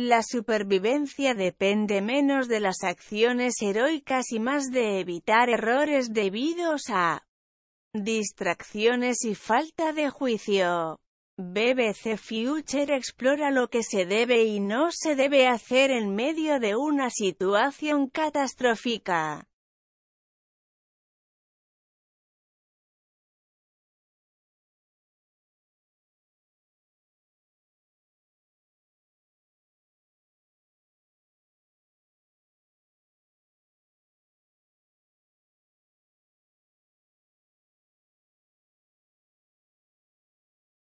La supervivencia depende menos de las acciones heroicas y más de evitar errores debidos a distracciones y falta de juicio. BBC Future explora lo que se debe y no se debe hacer en medio de una situación catastrófica.